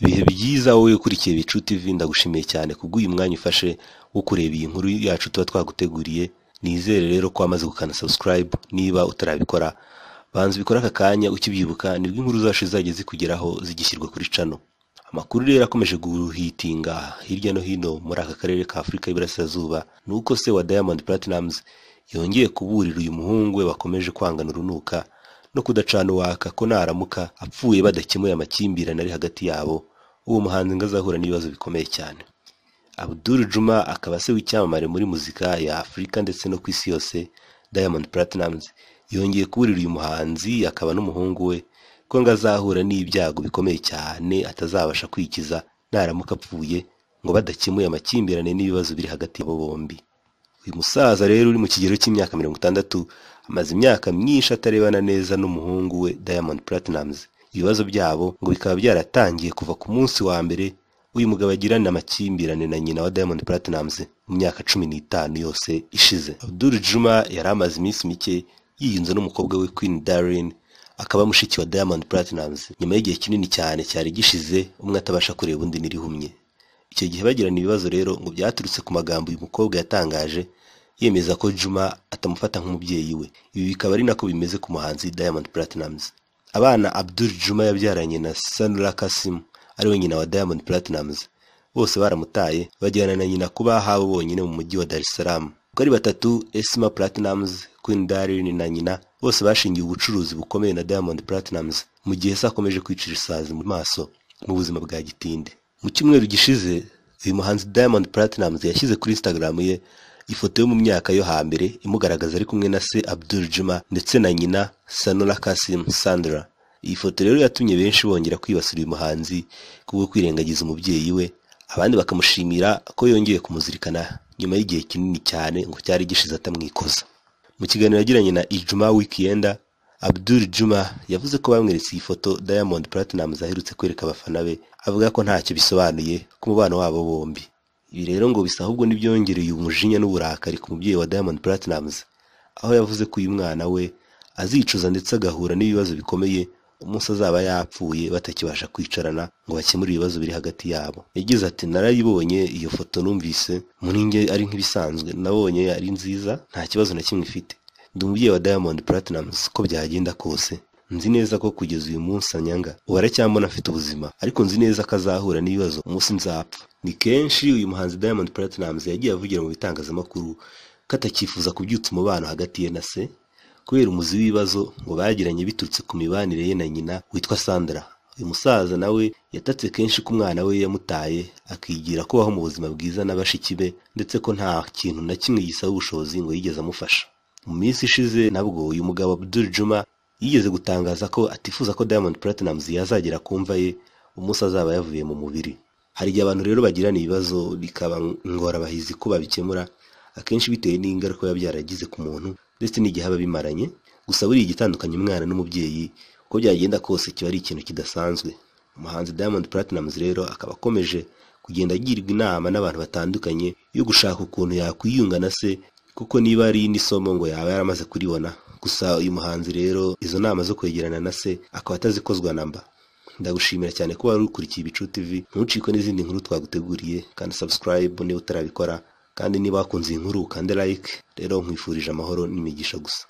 ibihe byiza wowe ukurikiye ibicu tv ndagushimiye cyane kubw'uyu umwanya ufashe wo kureba iyi nkuru yacu tuba twaguteguriye nizere rero ko wamaze gukanda sabusikarayibu niba utarabikora banza ubikore aka kanya ukibyibuka nibwo inkuru zacu zizajya zikugeraho zigishyirwa kuri cano amakuru rero akomeje guhitinga hirya no hino muri aka karere ka afurika y'iburasirazuba ni uko se wa diamond platnumz yongeye kuburira uyu muhungu we bakomeje kwangana urunuka no kudacana uwaka ko naramuka apfuye badakemuye amakimbirane ari hagati yabo uwo muhanzi ngo azahura n'ibibazo bikomeye cyane Abdul Juma akaba se w'icyamamare muri muzika ya Afurika ndetse no ku isi yose Diamond Platnumz yongeye kuburira uyu muhanzi akaba n'umuhungu we ko ngo azahura n'ibyago bikomeye cyane atazabasha kwikiza naramuka apfuye ngo badakemuye amakimbirane n'ibibazo biri hagati yabo bombi uyu musaza rero uri mu kigero cy'imyaka mirongo itandatu amaze imyaka myinshi atarebana neza n'umuhungu we diamond platinums ibibazo byabo ngo bikaba byaratangiye kuva ku munsi wa mbere uyu mugabo agirana amakimbirane na nyina wa diamond platnumz mu myaka cumi n'itanu yose ishize abdul juma yari amaze iminsi mike yiyunze n'umukobwa we queen darlene akaba mushiki wa diamond platinums nyuma y'igihe kinini cyane cyari gishize umwe atabasha kureba undi n'irihumye Icyo gihe bagirana ibibazo rero ngo byaturutse ku magambo uyu mukobwa yatangaje yemeza ko Juma atamufata nk'umubyeyi we ibi bikaba ari nako bimeze ku muhanzi Diamond Platnumz abana Abdul Juma yabyaranye na Sanura Kasim ari we nyina wa Diamond platinums bose baramutaye bajyana na nyina kuba habo bonyine mu mujyi wa Dar es Salaam uko ari batatu esima Platnumz Queen Darlene na nyina bose bashingiye ubucuruzi bukomeye na Diamond platinums mu gihe se akomeje kwicira isazi mu maso mu buzima bwa gitinde mu cyumweru gishize uyu muhanzi Diamond Platnumz yashyize kuri Instagram ye ifoto yo mu myaka yo hambere imugaragaza ari kumwe na se Abdul Juma ndetse na nyina Sanura Kasim Sandra iyi foto rero yatumye benshi bongera kwibasira uyu muhanzi kubwo kwirengagiza umubyeyi we abandi bakamushimira ko yongeye kumuzirikana nyuma y'igihe kinini cyane ngo cyari gishize atamwikoza mu kiganiro yagiranye na Ijuma Weekend Abdul Juma yavuze ko bamweretse iyi foto Diamond Platnumz aherutse kwereka abafana be avuga ko ntacyo bisobanuye ku mubano wabo bombi ibi rero ngo bisa ahubwo nibyongereye umujinya n'uburakari ku mubyeyi wa Diamond Platnumz aho yavuze ko uyu mwana we azicuza ndetse agahura n'ibibazo bikomeye umunsi azaba yapfuye batakibasha kwicarana ngo bakemure ibibazo biri hagati yabo yagize ati narayibonye iyo foto numvise muri njye ari nk'ibisanzwe nabonye ari nziza nta kibazo na kimwe ifite ndi wa Diamond Platnumz ko byagenda kose nzi neza ko kugeza uyu munsi anyanga ubu afite ubuzima ariko nzi neza ko azahura n'ibibazo umunsi nzapfa ni kenshi uyu muhanzi Diamond platinums yagiye avugira mu bitangazamakuru ko atakifuza kubyutsa umubano hagati ye na se kubera umuzi w'ibibazo ngo bagiranye biturutse ku mibanire ye na nyina witwa Sandra uyu musaza nawe yatatse kenshi ko umwana we yamutaye akigira kubaho mu buzima bwiza na bashiki be ndetse ko nta kintu na kimwe gisaba ubushobozi ngo yigeze amufasha mu minsi ishize nabwo uyu mugabo Abdul Juma yigeze gutangaza ko atifuza ko Diamond Platnumz yazagera ku mva ye umunsi azaba yavuye mu mubiri hari igihe abantu rero bagirana ibibazo bikaba ingorabahizi ko babikemura akenshi bitewe n'ingaruka biba byaragize ku muntu ndetse n'igihe aba bimaranye gusa buriya igitandukanye umwana n'umubyeyi uko byagenda kose kiba ari ikintu kidasanzwe umuhanzi Diamond platinums rero akaba akomeje kugenda agirwa inama n'abantu batandukanye yo gushaka ukuntu yakwiyunga na se kuko niba ari indi somo ngo yaba yaramaze kuribona gusa uyu muhanzi rero izo nama zo kwegerana na se akaba atazikozwa na mba ndagushimira cyane ko wari ukurikiye ibicu tv ntucikwe n'izindi nkuru twaguteguriye kandi subscribe niba utarabikora kandi niba wakunze iyi nkuru ukande like rero nkwifurije amahoro n'imigisha gusa